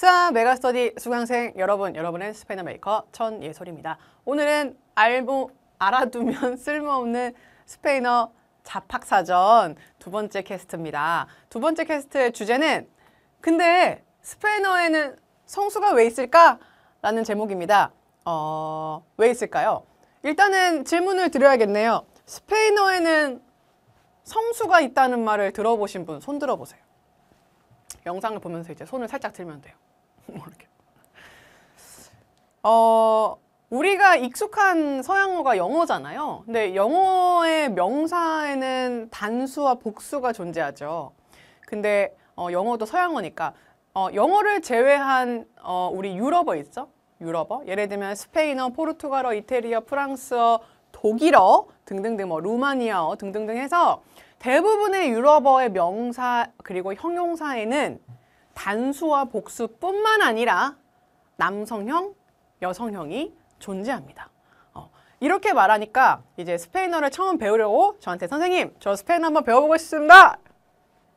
수아 메가스터디 수강생 여러분, 여러분의 스페인어 메이커 천예솔입니다. 오늘은 알보, 알아두면 쓸모없는 스페인어 자팍사전 두 번째 캐스트입니다. 두 번째 캐스트의 주제는 근데 스페인어에는 성수가 왜 있을까? 라는 제목입니다. 어, 왜 있을까요? 일단은 질문을 드려야겠네요. 스페인어에는 성수가 있다는 말을 들어보신 분 손 들어보세요. 영상을 보면서 이제 손을 살짝 들면 돼요. 뭐 이렇게. 어, 우리가 익숙한 서양어가 영어잖아요. 근데 영어의 명사에는 단수와 복수가 존재하죠. 근데 어, 영어도 서양어니까 어, 영어를 제외한 어, 우리 유럽어 있죠? 유럽어. 예를 들면 스페인어, 포르투갈어, 이태리어, 프랑스어, 독일어 등등등 뭐 루마니아어 등등등 해서 대부분의 유럽어의 명사 그리고 형용사에는 단수와 복수뿐만 아니라 남성형, 여성형이 존재합니다. 어, 이렇게 말하니까 이제 스페인어를 처음 배우려고 저한테 선생님 저 스페인어 한번 배워보고 싶습니다.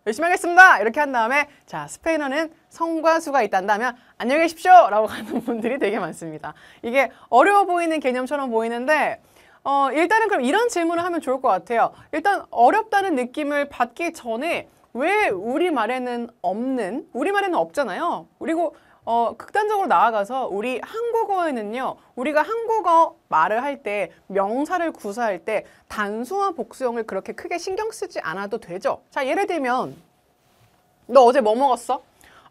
열심히 하겠습니다. 이렇게 한 다음에 자 스페인어는 성과 수가 있다면 단 안녕히 계십시오 라고 하는 분들이 되게 많습니다. 이게 어려워 보이는 개념처럼 보이는데 어, 일단은 그럼 이런 질문을 하면 좋을 것 같아요. 일단 어렵다는 느낌을 받기 전에 왜 우리말에는 없는, 우리말에는 없잖아요. 그리고 어, 극단적으로 나아가서 우리 한국어에는요, 우리가 한국어 말을 할 때, 명사를 구사할 때 단수와 복수형을 그렇게 크게 신경 쓰지 않아도 되죠. 자, 예를 들면, 너 어제 뭐 먹었어?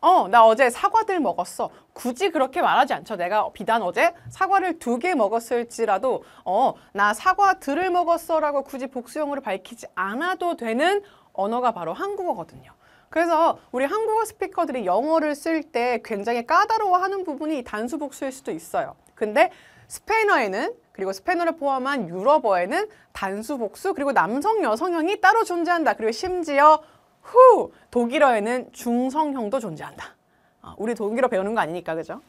어, 나 어제 사과들 먹었어. 굳이 그렇게 말하지 않죠. 내가 비단 어제 사과를 두 개 먹었을지라도 어, 나 사과들을 먹었어라고 굳이 복수형으로 밝히지 않아도 되는 언어가 바로 한국어거든요. 그래서 우리 한국어 스피커들이 영어를 쓸 때 굉장히 까다로워하는 부분이 단수 복수일 수도 있어요. 근데 스페인어에는 그리고 스페인어를 포함한 유럽어에는 단수 복수 그리고 남성 여성형이 따로 존재한다. 그리고 심지어 후! 독일어에는 중성형도 존재한다. 아, 우리 독일어 배우는 거 아니니까, 그죠?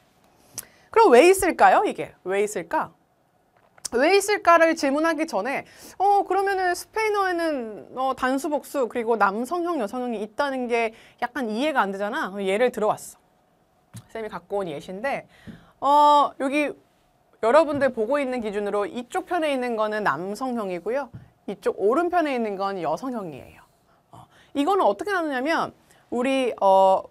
그럼 왜 있을까요, 이게? 왜 있을까? 왜 있을까를 질문하기 전에 어 그러면은 스페인어에는 어, 단수 복수 그리고 남성형 여성형이 있다는 게 약간 이해가 안 되잖아 어, 예를 들어왔어 쌤이 갖고 온 예시인데 어 여기 여러분들 보고 있는 기준으로 이쪽 편에 있는 거는 남성형이고요 이쪽 오른편에 있는 건 여성형이에요 이거는 어떻게 나누냐면 우리 어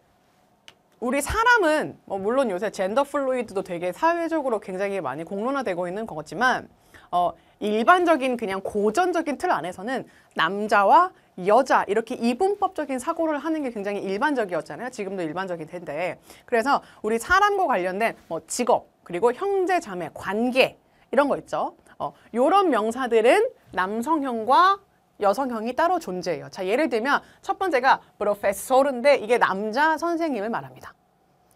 우리 사람은 뭐 물론 요새 젠더 플루이드도 되게 사회적으로 굉장히 많이 공론화되고 있는 거지만 어 일반적인 그냥 고전적인 틀 안에서는 남자와 여자 이렇게 이분법적인 사고를 하는 게 굉장히 일반적이었잖아요. 지금도 일반적인 텐데. 그래서 우리 사람과 관련된 뭐 직업 그리고 형제 자매 관계 이런 거 있죠. 어, 요런 명사들은 남성형과 여성형이 따로 존재해요. 자, 예를 들면 첫 번째가 프로페소르인데 이게 남자 선생님을 말합니다.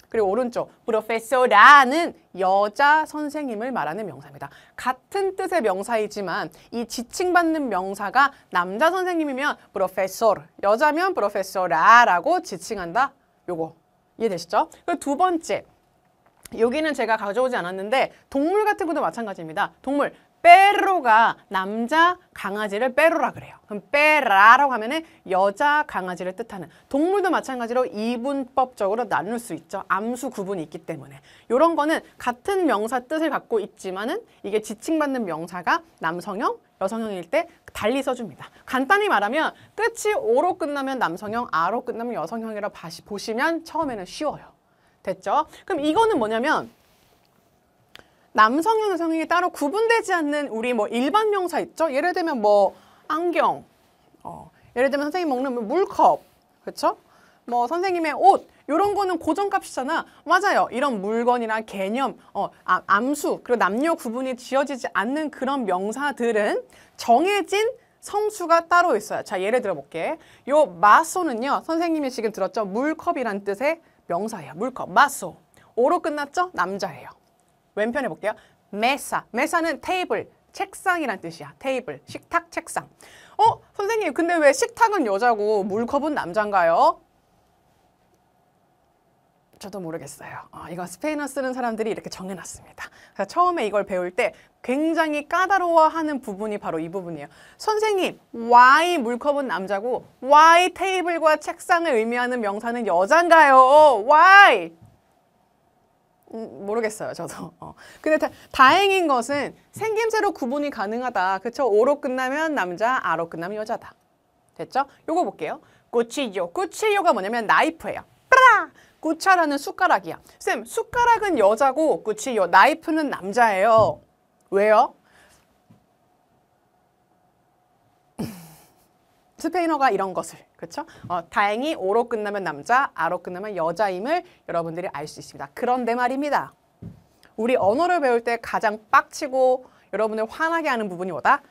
그리고 오른쪽 프로페서라는 여자 선생님을 말하는 명사입니다. 같은 뜻의 명사이지만 이 지칭받는 명사가 남자 선생님이면 프로페서 여자면 프로페서라라고 지칭한다. 요거 이해되시죠? 그리고 두 번째 여기는 제가 가져오지 않았는데 동물 같은 것도 마찬가지입니다. 동물 빼로가 남자 강아지를 빼로라 그래요. 그럼 빼라라고 하면은 여자 강아지를 뜻하는 동물도 마찬가지로 이분법적으로 나눌 수 있죠. 암수 구분이 있기 때문에 이런 거는 같은 명사 뜻을 갖고 있지만은 이게 지칭받는 명사가 남성형 여성형일 때 달리 써줍니다. 간단히 말하면 끝이 오로 끝나면 남성형, 아로 끝나면 여성형이라 보시면 처음에는 쉬워요. 됐죠? 그럼 이거는 뭐냐면 남성 여성이 형 따로 구분되지 않는 우리 뭐 일반 명사 있죠? 예를 들면 뭐 안경, 어, 예를 들면 선생님 먹는 뭐 물컵, 그렇죠? 뭐 선생님의 옷 이런 거는 고정값이잖아. 맞아요. 이런 물건이나 개념, 어, 아, 암수 그리고 남녀 구분이 지어지지 않는 그런 명사들은 정해진 성수가 따로 있어요. 자 예를 들어 볼게. 요 마소는요. 선생님이 지금 들었죠. 물컵이란 뜻의 명사예요. 물컵 마소. 오로 끝났죠? 남자예요. 왼편에 볼게요. 메사. 메사는 테이블, 책상이란 뜻이야. 테이블, 식탁, 책상. 어? 선생님, 근데 왜 식탁은 여자고 물컵은 남잔가요? 저도 모르겠어요. 어, 이건 스페인어 쓰는 사람들이 이렇게 정해놨습니다. 그래서 처음에 이걸 배울 때 굉장히 까다로워하는 부분이 바로 이 부분이에요. 선생님, why 물컵은 남자고 why 테이블과 책상을 의미하는 명사는 여잔가요? why? 모르겠어요, 저도. 어. 근데 다, 다행인 것은 생김새로 구분이 가능하다. 그쵸? 오로 끝나면 남자, 아로 끝나면 여자다. 됐죠? 요거 볼게요. 꼬치요. 꼬치요가 뭐냐면 나이프예요. 빠라! 구차라는 숟가락이야. 쌤, 숟가락은 여자고 꼬치요, 나이프는 남자예요. 왜요? 스페인어가 이런 것을 그렇죠? 어, 다행히 오로 끝나면 남자, 아로 끝나면 여자임을 여러분들이 알 수 있습니다. 그런데 말입니다. 우리 언어를 배울 때 가장 빡치고 여러분을 화나게 하는 부분이 뭐다?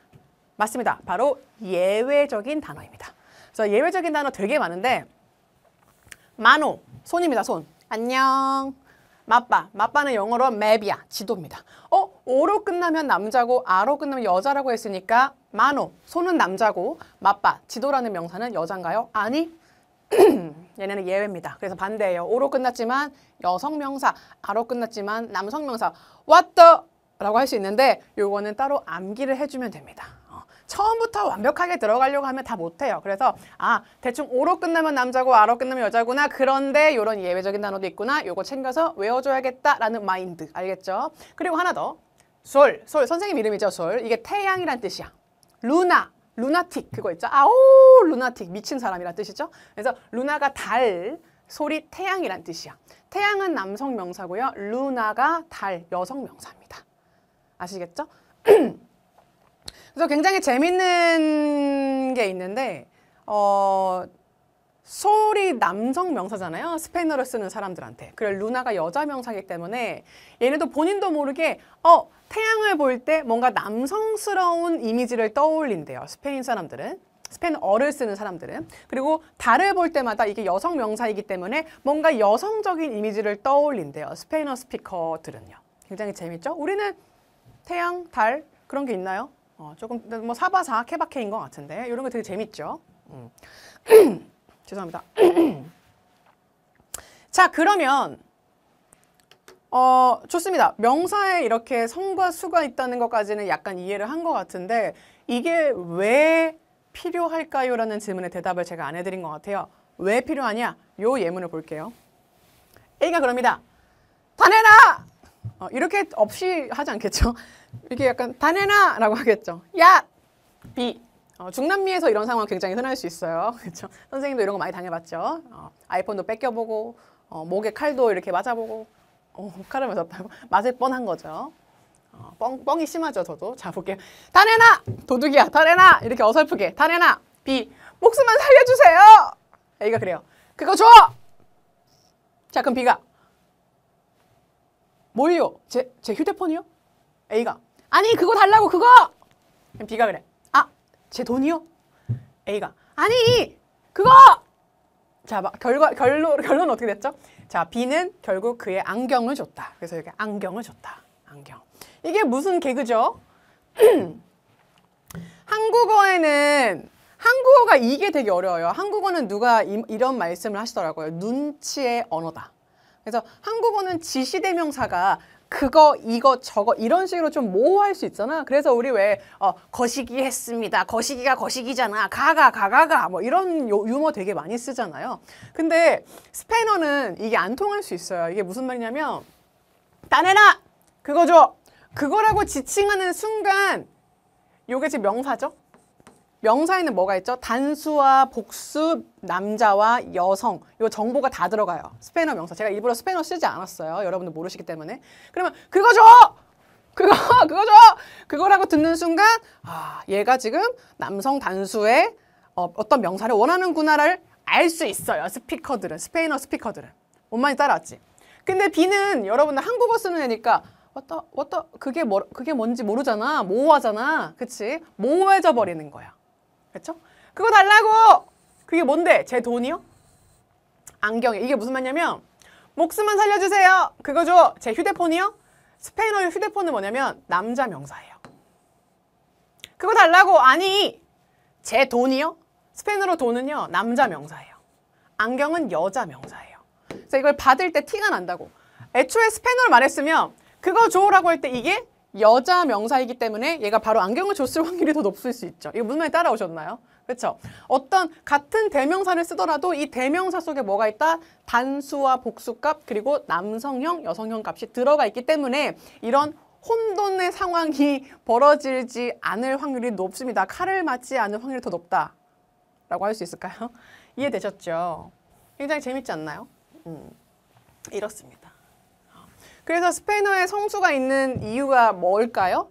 맞습니다. 바로 예외적인 단어입니다. 그래서 예외적인 단어 되게 많은데 마노, 손입니다. 손. 안녕. 맞바. 맞바는 영어로 맵이야. 지도입니다. 어? 오로 끝나면 남자고 아로 끝나면 여자라고 했으니까 마노, 손은 남자고 맞바, 지도라는 명사는 여잔가요? 아니, 얘네는 예외입니다. 그래서 반대예요. 오로 끝났지만 여성 명사, 아로 끝났지만 남성 명사 왔더 라고 할 수 있는데 요거는 따로 암기를 해주면 됩니다. 어, 처음부터 완벽하게 들어가려고 하면 다 못해요. 그래서 아 대충 오로 끝나면 남자고 아로 끝나면 여자구나. 그런데 요런 예외적인 단어도 있구나. 요거 챙겨서 외워줘야겠다라는 마인드. 알겠죠? 그리고 하나 더. 솔, 솔 선생님 이름이죠 솔 이게 태양이란 뜻이야 루나, 루나틱 그거 있죠 아오 루나틱 미친 사람이란 뜻이죠 그래서 루나가 달, 솔이 태양이란 뜻이야 태양은 남성 명사고요 루나가 달, 여성 명사입니다 아시겠죠? 그래서 굉장히 재밌는 게 있는데 어 소울이 남성 명사잖아요. 스페인어를 쓰는 사람들한테. 그래 루나가 여자 명사기 이 때문에 얘네도 본인도 모르게 어 태양을 볼 때 뭔가 남성스러운 이미지를 떠올린대요. 스페인 사람들은. 스페인어를 쓰는 사람들은 그리고 달을 볼 때마다 이게 여성 명사이기 때문에 뭔가 여성적인 이미지를 떠올린대요. 스페인어 스피커들은요. 굉장히 재밌죠? 우리는 태양, 달 그런 게 있나요? 어, 조금 뭐 사바사 케바케인 것 같은데 이런 거 되게 재밌죠? 음. 죄송합니다. 자, 그러면 어, 좋습니다. 명사에 이렇게 성과 수가 있다는 것까지는 약간 이해를 한 것 같은데 이게 왜 필요할까요? 라는 질문에 대답을 제가 안 해드린 것 같아요. 왜 필요하냐? 요 예문을 볼게요. A가 그럽니다. 다내나 어, 이렇게 없이 하지 않겠죠? 이게 렇 약간 다내나 라고 하겠죠. 야! B. 어, 중남미에서 이런 상황 굉장히 흔할 수 있어요. 그렇죠? 선생님도 이런 거 많이 당해봤죠. 어, 아이폰도 뺏겨보고 어, 목에 칼도 이렇게 맞아보고 오, 어, 칼을 맞았다고? 맞을 뻔한 거죠. 어, 뻥, 뻥이 심하죠, 저도. 자, 볼게요. 다내나 도둑이야! 다내나 이렇게 어설프게. 다내나 B! 목숨만 살려주세요! A가 그래요. 그거 줘! 자, 그럼 B가 뭘요? 제, 제 휴대폰이요? A가 아니, 그거 달라고, 그거! 그럼 B가 그래. 제 돈이요? A가 아니 그거 자 결과 결론 결론 어떻게 됐죠? 자 B는 결국 그의 안경을 줬다. 그래서 이렇게 안경을 줬다. 안경 이게 무슨 개그죠? 한국어에는 한국어가 이게 되게 어려워요. 한국어는 누가 이, 이런 말씀을 하시더라고요. 눈치의 언어다. 그래서 한국어는 지시대명사가 그거 이거 저거 이런 식으로 좀 모호할 수 있잖아. 그래서 우리 왜 어, 거시기 했습니다. 거시기가 거시기잖아. 가가 가가가 뭐 이런 요, 유머 되게 많이 쓰잖아요. 근데 스페인는 이게 안 통할 수 있어요. 이게 무슨 말이냐면 따내라 그거죠. 그거라고 지칭하는 순간 요게 지금 명사죠. 명사에는 뭐가 있죠? 단수와 복수, 남자와 여성 이 정보가 다 들어가요. 스페인어 명사. 제가 일부러 스페인어 쓰지 않았어요. 여러분들 모르시기 때문에. 그러면 그거 줘! 그거! 그거 줘! 그거라고 듣는 순간 아 얘가 지금 남성 단수의 어, 어떤 명사를 원하는구나를 알 수 있어요. 스피커들은. 스페인어 스피커들은. 원만히 따라왔지. 근데 B는 여러분들 한국어 쓰는 애니까 왔다 왔다 그게 뭐 그게 뭔지 모르잖아 모호하잖아 그치 모호해져 버리는 거야 그렇죠? 그거 달라고! 그게 뭔데? 제 돈이요? 안경에 이게 무슨 말이냐면 목숨만 살려주세요. 그거 줘. 제 휴대폰이요? 스페인어의 휴대폰은 뭐냐면 남자 명사예요. 그거 달라고! 아니! 제 돈이요? 스페인어로 돈은요. 남자 명사예요. 안경은 여자 명사예요. 그래서 이걸 받을 때 티가 난다고. 애초에 스페인어를 말했으면 그거 줘라고 할 때 이게 여자 명사이기 때문에 얘가 바로 안경을 줬을 확률이 더 높을 수 있죠. 이거 문맥 따라오셨나요? 그렇죠? 어떤 같은 대명사를 쓰더라도 이 대명사 속에 뭐가 있다? 단수와 복수값 그리고 남성형, 여성형 값이 들어가 있기 때문에 이런 혼돈의 상황이 벌어지지 않을 확률이 높습니다. 칼을 맞지 않을 확률이 더 높다. 라고 할 수 있을까요? 이해되셨죠? 굉장히 재밌지 않나요? 음, 이렇습니다. 그래서 스페인어에 성수가 있는 이유가 뭘까요?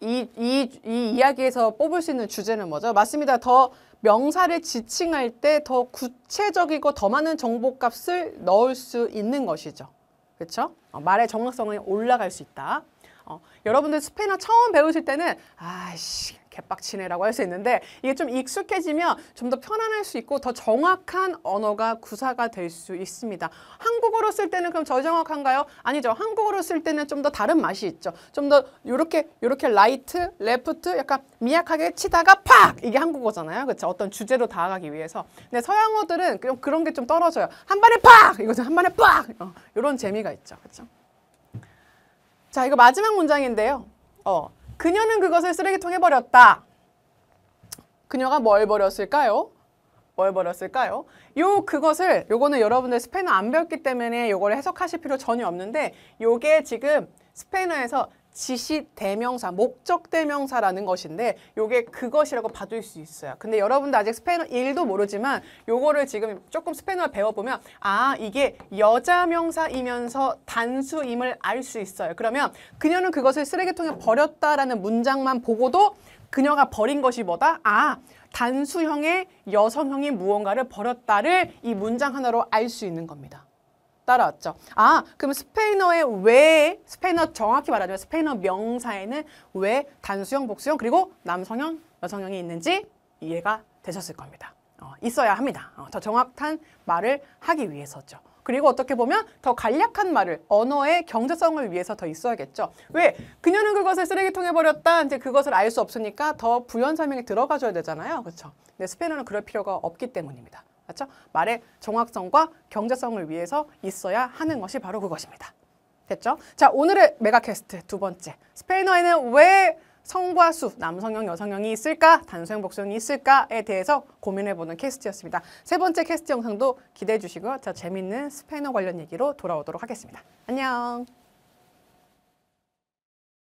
이, 이, 이 이야기에서 뽑을 수 있는 주제는 뭐죠? 맞습니다. 더 명사를 지칭할 때 더 구체적이고 더 많은 정보값을 넣을 수 있는 것이죠. 그렇죠? 어, 말의 정확성이 올라갈 수 있다. 어, 여러분들 스페인어 처음 배우실 때는 아씨 개빡치네라고 할 수 있는데 이게 좀 익숙해지면 좀 더 편안할 수 있고 더 정확한 언어가 구사가 될 수 있습니다. 한국어로 쓸 때는 그럼 저정확한가요? 아니죠. 한국어로 쓸 때는 좀 더 다른 맛이 있죠. 좀 더이렇게이렇게 라이트, 레프트 약간 미약하게 치다가 팍! 이게 한국어잖아요. 그렇죠? 어떤 주제로 다가가기 위해서. 근데 서양어들은 그 그런 게 좀 떨어져요. 한발에 팍! 이거죠. 한발에 팍! 어, 요런 재미가 있죠. 그렇죠? 자, 이거 마지막 문장인데요. 어. 그녀는 그것을 쓰레기통에 버렸다. 그녀가 뭘 버렸을까요? 뭘 버렸을까요? 요 그것을 요거는 여러분들 스페인어 안 배웠기 때문에 요걸 해석하실 필요 전혀 없는데 요게 지금 스페인어에서 지시 대명사, 목적 대명사라는 것인데 요게 그것이라고 봐줄 수 있어요. 근데 여러분도 아직 스페인어 1도 모르지만 요거를 지금 조금 스페인어 를 배워보면 아 이게 여자 명사이면서 단수임을 알 수 있어요. 그러면 그녀는 그것을 쓰레기통에 버렸다라는 문장만 보고도 그녀가 버린 것이 뭐다? 아 단수형의 여성형인 무언가를 버렸다를 이 문장 하나로 알 수 있는 겁니다. 따라왔죠. 아, 그럼 스페인어의 왜, 스페인어 정확히 말하자면 스페인어 명사에는 왜 단수형, 복수형, 그리고 남성형, 여성형이 있는지 이해가 되셨을 겁니다. 어, 있어야 합니다. 어, 더 정확한 말을 하기 위해서죠. 그리고 어떻게 보면 더 간략한 말을 언어의 경제성을 위해서 더 있어야겠죠. 왜? 그녀는 그것을 쓰레기통에 버렸다. 이제 그것을 알 수 없으니까 더 부연 설명이 들어가줘야 되잖아요. 그렇죠? 근데 스페인어는 그럴 필요가 없기 때문입니다. 맞죠? 말의 정확성과 경제성을 위해서 있어야 하는 것이 바로 그것입니다. 됐죠? 자, 오늘의 메가캐스트 두 번째. 스페인어에는 왜 성과 수, 남성형, 여성형이 있을까? 단수형, 복수형이 있을까에 대해서 고민해보는 캐스트였습니다. 세 번째 캐스트 영상도 기대해 주시고요. 자, 재밌는 스페인어 관련 얘기로 돌아오도록 하겠습니다. 안녕!